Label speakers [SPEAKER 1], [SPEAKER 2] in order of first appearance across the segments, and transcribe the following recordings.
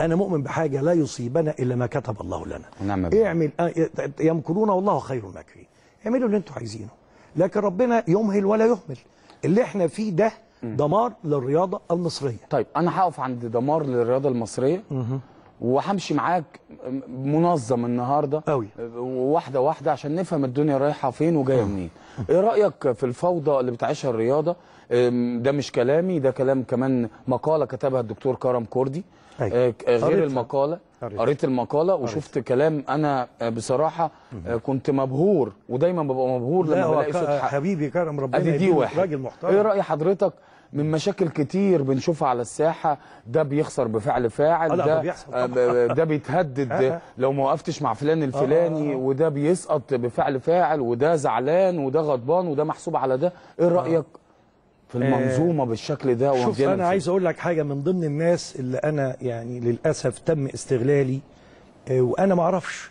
[SPEAKER 1] أنا مؤمن بحاجة لا يصيبنا إلا ما كتب الله لنا نعم اعمل آه، يمكرون والله خير الماكرين اعملوا اللي أنتم عايزينه لكن ربنا يمهل ولا يهمل اللي احنا فيه ده دمار للرياضة المصرية طيب أنا هقف عند دمار للرياضة المصرية
[SPEAKER 2] وهمشي معاك منظم النهارده قوي واحده واحده عشان نفهم الدنيا رايحه فين وجايه منين ايه رايك في الفوضى اللي بتعيشها الرياضه ده مش كلامي ده كلام كمان مقاله كتبها الدكتور كرم كردي أيوة. آه، آه، غير المقاله قريت المقاله وشفت كلام انا آه، بصراحه كنت مبهور ودايما ببقى مبهور لما بلاقي صوت حق
[SPEAKER 1] حبيبي كرم ربنا ادي دي واحد راجل محترم ايه راي
[SPEAKER 2] حضرتك من مشاكل كتير بنشوفها على الساحه ده بيخسر بفعل فاعل ده ده بيتهدد لو ما وقفتش مع فلان الفلاني آه. وده بيسقط بفعل فاعل وده زعلان وده غضبان وده محسوب على ده ايه رايك آه. في آه، المنظومه آه بالشكل ده شوف انا فيه. عايز
[SPEAKER 1] اقول لك حاجه من ضمن الناس اللي انا يعني للاسف تم استغلالي آه وانا ما اعرفش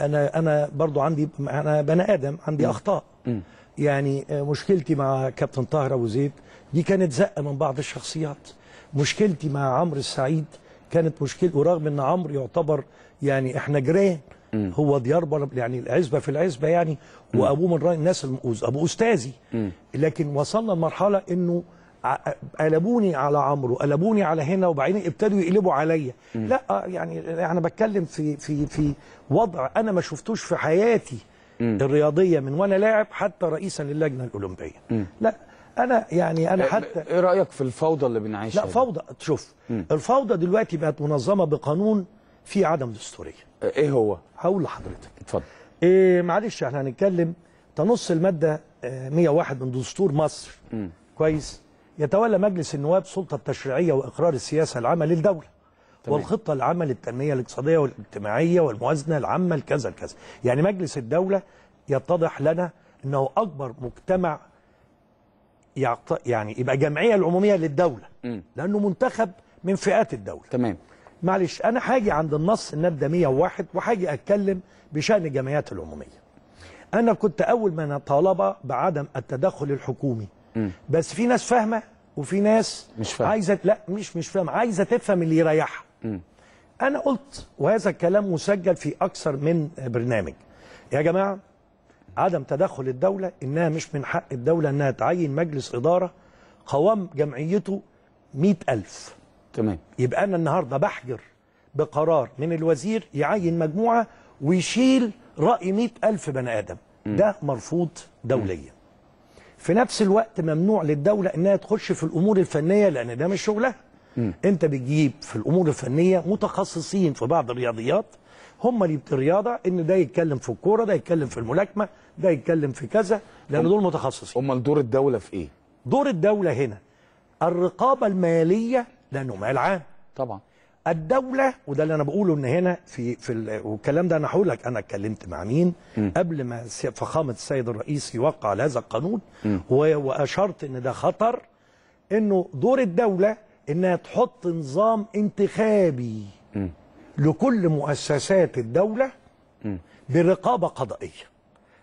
[SPEAKER 1] انا انا برضو عندي انا بني ادم عندي م. اخطاء م. يعني آه مشكلتي مع كابتن طاهر ابو زيد دي كانت زقه من بعض الشخصيات مشكلتي مع عمرو السعيد كانت مشكله ورغم ان عمرو يعتبر يعني احنا جيران هو ديار يعني العزبه في العزبه يعني وابوه من راي الناس المؤوز استاذي لكن وصلنا لمرحله انه قلبوني على عمرو قلبوني على هنا وبعدين ابتدوا يقلبوا عليا لا آه، يعني انا يعني بتكلم في في في وضع انا ما شفتوش في حياتي م. الرياضيه من وانا لاعب حتى رئيسا للجنه الاولمبيه م. لا انا يعني انا إيه، حتى ايه رايك في الفوضى اللي بنعيشها لا فوضى شوف الفوضى دلوقتي بقت منظمه بقانون في عدم دستوريه إيه-, ايه هو هقول لحضرتك اتفضل إيه معلش احنا هنتكلم تنص الماده 101 آه، من دستور مصر م. كويس يتولى مجلس النواب السلطه التشريعيه واقرار السياسه العامه للدوله تمام. والخطه العامه للتنميه الاقتصاديه والاجتماعيه والموازنه العامه لكذا لكذا يعني مجلس الدوله يتضح لنا انه اكبر مجتمع يعني يبقى جمعيه العموميه للدوله م. لانه منتخب من فئات الدوله تمام معلش انا هاجي عند النص النبدا 101 وهاجي اتكلم بشأن الجمعيات العمومية انا كنت اول من طالب بعدم التدخل الحكومي بس في ناس فاهمة وفي ناس مش فاهم. عايزة لا مش مش فاهمة عايزة تفهم اللي يريحها انا قلت وهذا الكلام مسجل في اكثر من برنامج يا جماعة عدم تدخل الدولة انها مش من حق الدولة انها تعين مجلس ادارة قوام جمعيته مئة ألف تمام يبقى انا النهارده بحجر بقرار من الوزير يعين مجموعه ويشيل راي 100000 بني ادم ده مرفوض دوليا في نفس الوقت ممنوع للدوله انها تخش في الامور الفنيه لان ده مش شغلها انت بتجيب في الامور الفنيه متخصصين في بعض الرياضيات هم اللي الرياضه ان ده يتكلم في الكوره ده يتكلم في الملاكمه ده يتكلم في كذا لان دول متخصصين امال دور الدوله في ايه دور الدوله هنا الرقابه الماليه لانه مال عام طبعا الدولة وده اللي أنا بقوله إن هنا في في والكلام ده أنا هقول لك أنا اتكلمت مع مين م. قبل ما فخامة السيد الرئيس يوقع على هذا القانون وأشرت إن ده خطر إنه دور الدولة إنها تحط نظام انتخابي م. لكل مؤسسات الدولة م. برقابة قضائية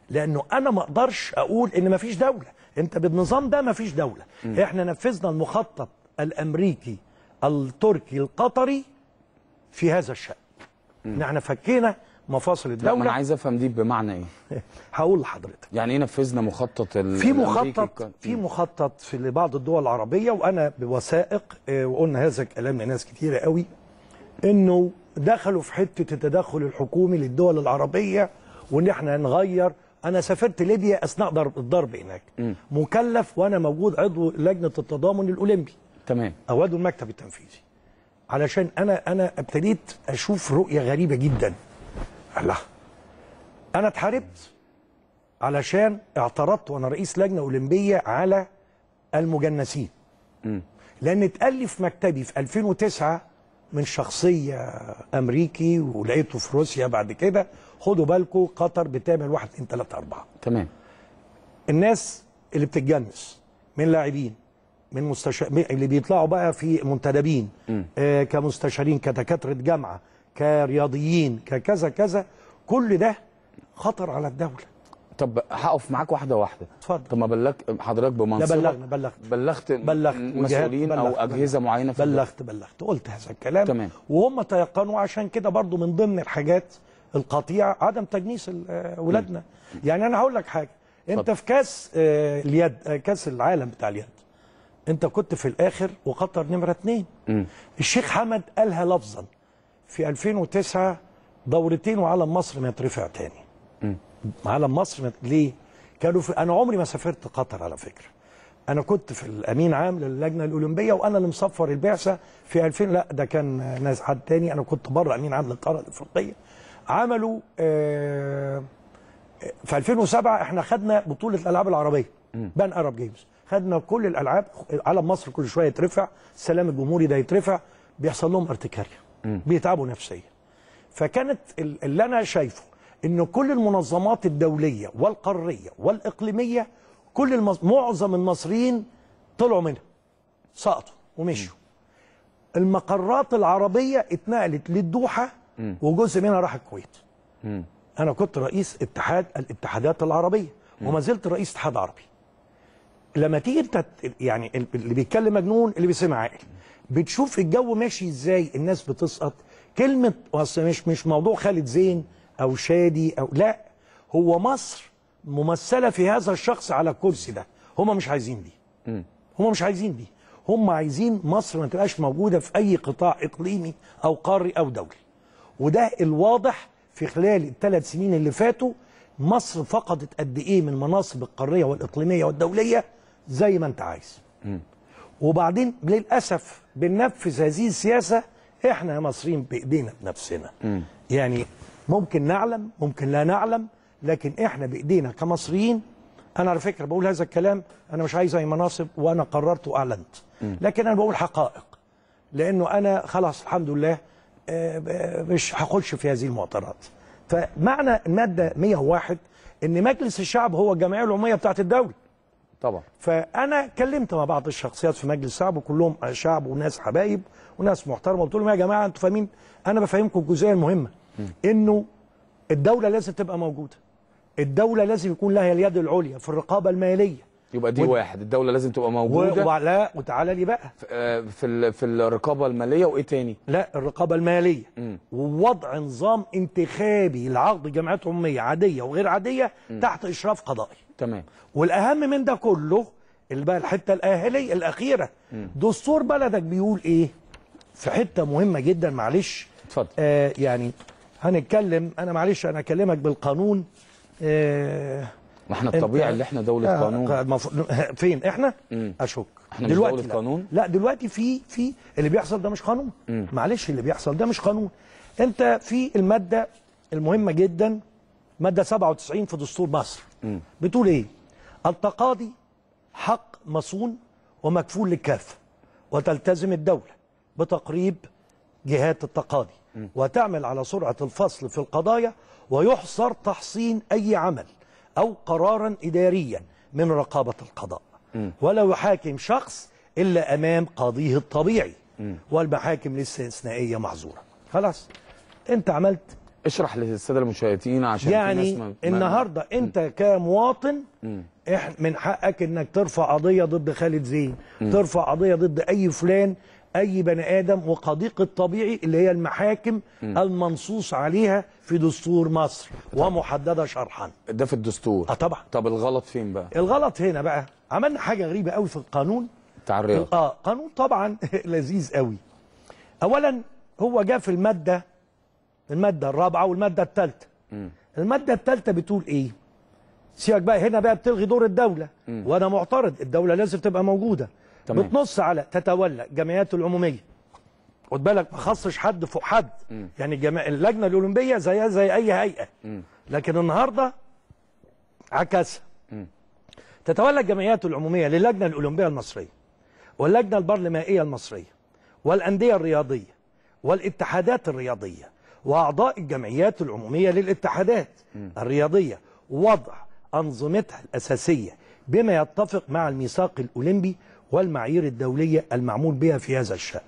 [SPEAKER 1] لأنه أنا ما أقدرش أقول إن ما فيش دولة أنت بالنظام ده ما فيش دولة م. إحنا نفذنا المخطط الأمريكي التركي القطري في هذا الشأن ان احنا فكينا مفاصل الدوله لا انا عايز
[SPEAKER 2] افهم دي بمعنى ايه هقول لحضرتك يعني ايه نفذنا مخطط ال... في مخطط
[SPEAKER 1] في مخطط في لبعض الدول العربيه وانا بوثائق آه، وقلنا هذا الكلام لناس كتيره قوي انه دخلوا في حته التدخل الحكومي للدول العربيه وان احنا نغير انا سافرت ليبيا اثناء ضرب الضرب هناك مكلف وانا موجود عضو لجنه التضامن الاولمبي تمام اودوا المكتب التنفيذي علشان انا انا ابتديت اشوف رؤيه غريبه جدا الله انا اتحاربت علشان اعترضت وانا رئيس لجنه اولمبيه على المجنسين م. لان اتقال في مكتبي في 2009 من شخصيه امريكي ولقيته في روسيا بعد كده خدوا بالكم قطر بتعمل واحد 2 3 4 تمام الناس اللي بتتجنس من لاعبين من مستشار اللي بيطلعوا بقى في منتدبين آه كمستشارين كدكاتره جامعه كرياضيين ككذا كذا كل ده خطر على الدوله طب هقف معاك واحده واحده اتفضل طب ما بلغت حضرتك بمنصبك لا بلغنا
[SPEAKER 2] بلغت بلغت بلغت مسؤولين بلغت او اجهزه بلغت معينه في بلغت
[SPEAKER 1] بلغت قلت هذا الكلام تمام وهم تيقنوا عشان كده برضو من ضمن الحاجات القطيعه عدم تجنيس اولادنا آه، يعني انا هقول لك حاجه انت في كاس آه، اليد آه، كاس العالم بتاع اليد انت كنت في الاخر وقطر نمره اثنين الشيخ حمد قالها لفظا في 2009 دورتين وعلم مصر ما يترفع تاني م. علم مصر ما... ليه كانوا في... انا عمري ما سافرت قطر على فكره انا كنت في الامين عام للجنه الاولمبيه وانا اللي مصفر البعثه في 2000 لا ده كان ناس حد تاني انا كنت بره امين عام للقاره الافريقيه عملوا آه... آه، في 2007 احنا خدنا بطوله الالعاب العربيه بان ارب جيمز خدنا كل الالعاب علم مصر كل شويه يترفع السلام الجمهوري ده يترفع بيحصل لهم ارتكاريه بيتعبوا نفسيا فكانت اللي انا شايفه ان كل المنظمات الدوليه والقاريه والاقليميه كل المص... معظم المصريين طلعوا منها سقطوا ومشوا المقرات العربيه اتنقلت للدوحه وجزء منها راح الكويت انا كنت رئيس اتحاد الاتحادات العربيه وما زلت رئيس اتحاد عربي لما تيجي انت يعني اللي بيتكلم مجنون اللي بيسمع عاقل بتشوف الجو ماشي ازاي الناس بتسقط كلمه اصل مش مش موضوع خالد زين او شادي او لا هو مصر ممثله في هذا الشخص على الكرسي ده هم مش عايزين دي هم مش عايزين دي هم عايزين مصر ما تبقاش موجوده في اي قطاع اقليمي او قاري او دولي وده الواضح في خلال الثلاث سنين اللي فاتوا مصر فقدت قد ايه من مناصب القاريه والاقليميه والدوليه زي ما انت عايز م. وبعدين للاسف بننفذ هذه السياسه احنا يا مصريين بايدينا بنفسنا يعني ممكن نعلم ممكن لا نعلم لكن احنا بايدينا كمصريين انا على فكره بقول هذا الكلام انا مش عايز اي مناصب وانا قررت واعلنت لكن انا بقول حقائق لانه انا خلاص الحمد لله آه، آه، مش هخش في هذه المؤتمرات فمعنى الماده 101 ان مجلس الشعب هو الجمعيه العموميه بتاعت الدوله طبعا فانا كلمت مع بعض الشخصيات في مجلس الشعب وكلهم شعب وناس حبايب وناس محترمه قلت لهم يا جماعه انتوا فاهمين انا بفهمكم الجزئيه المهمه انه الدوله لازم تبقى موجوده الدوله لازم يكون لها اليد العليا في الرقابه الماليه
[SPEAKER 2] يبقى دي و... واحد الدوله لازم تبقى موجوده و...
[SPEAKER 1] لا وتعالى لي بقى آه، في ال... في الرقابه الماليه وايه تاني لا الرقابه الماليه م. ووضع نظام انتخابي لعقد جمعيات عموميه عاديه وغير عاديه م. تحت اشراف قضائي تمام والاهم من ده كله اللي بقى الحته الاهليه الاخيره دستور بلدك بيقول ايه في حته مهمه جدا معلش اتفضل آه يعني هنتكلم انا معلش انا اكلمك بالقانون آه ما احنا الطبيعي اللي احنا دوله آه قانون آه، مف... فين احنا مم. اشك احنا دلوقتي مش دولة لا. قانون لا دلوقتي في في اللي بيحصل ده مش قانون مم. معلش اللي بيحصل ده مش قانون انت في الماده المهمه جدا مادة 97 في دستور مصر بتقول إيه التقاضي حق مصون ومكفول للكافة وتلتزم الدولة بتقريب جهات التقاضي وتعمل على سرعة الفصل في القضايا ويحصر تحصين أي عمل أو قرارا إداريا من رقابة القضاء ولا يحاكم شخص إلا أمام قاضيه الطبيعي والمحاكم لسه محظورة معذورة خلاص أنت عملت اشرح للساده المشاهدين عشان يعني ما النهارده ما... انت كمواطن من حقك انك ترفع قضيه ضد خالد زين ترفع قضيه ضد اي فلان اي بني ادم وقضيق الطبيعي اللي هي المحاكم م. المنصوص عليها في دستور مصر طبعا. ومحدده شرحا ده في الدستور اه طبعا طب الغلط فين بقى الغلط هنا بقى عملنا حاجه غريبه قوي في القانون بتاع الرياضه اه قانون طبعا لذيذ قوي اولا هو جه في الماده المادة الرابعة والمادة الثالثة المادة الثالثة بتقول إيه سيبك بقى هنا بقى بتلغي دور الدولة مم. وأنا معترض الدولة لازم تبقى موجودة تمام. بتنص على تتولى الجمعيات العمومية خد بالك ما خصش حد فوق حد مم. يعني الجمع... اللجنة الأولمبية زيها زي أي هيئة مم. لكن النهاردة عكسها تتولى الجمعيات العمومية للجنة الأولمبية المصرية واللجنة البرلمائية المصرية والأندية الرياضية والاتحادات الرياضية وأعضاء الجمعيات العمومية للاتحادات الرياضية وضع أنظمتها الأساسية بما يتفق مع الميثاق الأولمبي والمعايير الدولية المعمول بها في هذا الشأن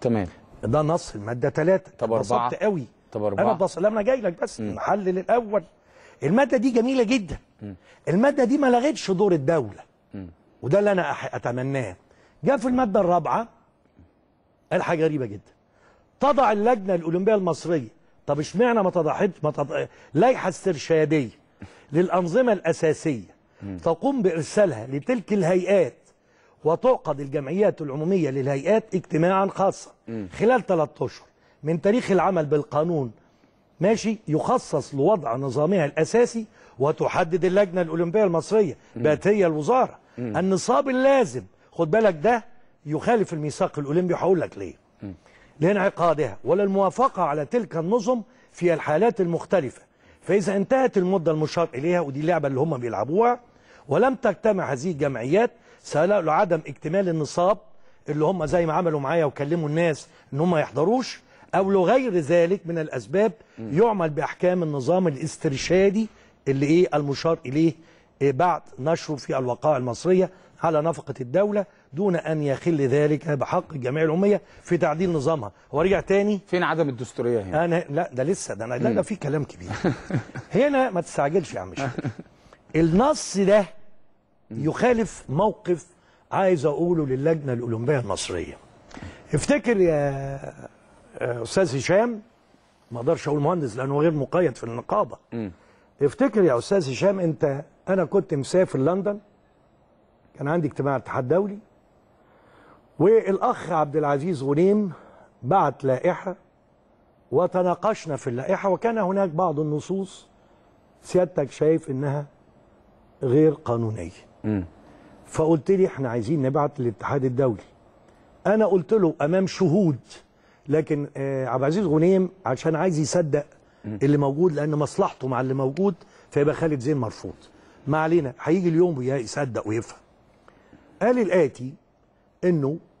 [SPEAKER 1] تمام ده نص المادة 3 طب أربعة قوي طب أربعة أنا بص... أنا جاي لك بس المحلل الأول المادة دي جميلة جدا م. المادة دي ما لغتش دور الدولة م. وده اللي أنا أتمناه جاء في المادة الرابعة قال حاجة غريبة جدا تضع اللجنة الأولمبية المصرية طب اشمعنى ما تضحيت ما تض... لائحه استرشاديه للانظمه الاساسيه تقوم بارسالها لتلك الهيئات وتعقد الجمعيات العموميه للهيئات اجتماعا خاصا خلال ثلاثة اشهر من تاريخ العمل بالقانون ماشي يخصص لوضع نظامها الاساسي وتحدد اللجنه الاولمبيه المصريه بقت هي الوزاره النصاب اللازم خد بالك ده يخالف الميثاق الاولمبي وهقول لك ليه لانعقادها ولا الموافقة على تلك النظم في الحالات المختلفة فإذا انتهت المدة المشار إليها ودي اللعبة اللي هم بيلعبوها ولم تجتمع هذه الجمعيات سيلاقوا عدم اكتمال النصاب اللي هم زي ما عملوا معايا وكلموا الناس ان هم يحضروش او لغير ذلك من الاسباب يعمل باحكام النظام الاسترشادي اللي ايه المشار اليه إيه بعد نشره في الوقائع المصريه على نفقه الدوله دون أن يخل ذلك بحق الجمعية العمومية في تعديل نظامها هو رجع تاني فين عدم الدستورية هنا أنا لا ده لسه ده أنا لا ده في كلام كبير هنا ما تستعجلش يا عم النص ده يخالف موقف عايز أقوله للجنة الأولمبية المصرية افتكر يا آه، أستاذ هشام ما اقدرش اقول مهندس لانه غير مقيد في النقابه افتكر يا استاذ هشام انت انا كنت مسافر لندن كان عندي اجتماع اتحاد دولي والأخ عبد العزيز غنيم بعت لائحة وتناقشنا في اللائحة وكان هناك بعض النصوص سيادتك شايف إنها غير قانونية امم فقلت لي احنا عايزين نبعت للاتحاد الدولي أنا قلت له أمام شهود لكن آه، عبد العزيز غنيم عشان عايز يصدق اللي موجود لأن مصلحته مع اللي موجود فيبقى خالد زين مرفوض ما علينا هيجي اليوم ويصدق ويفهم قال الآتي انه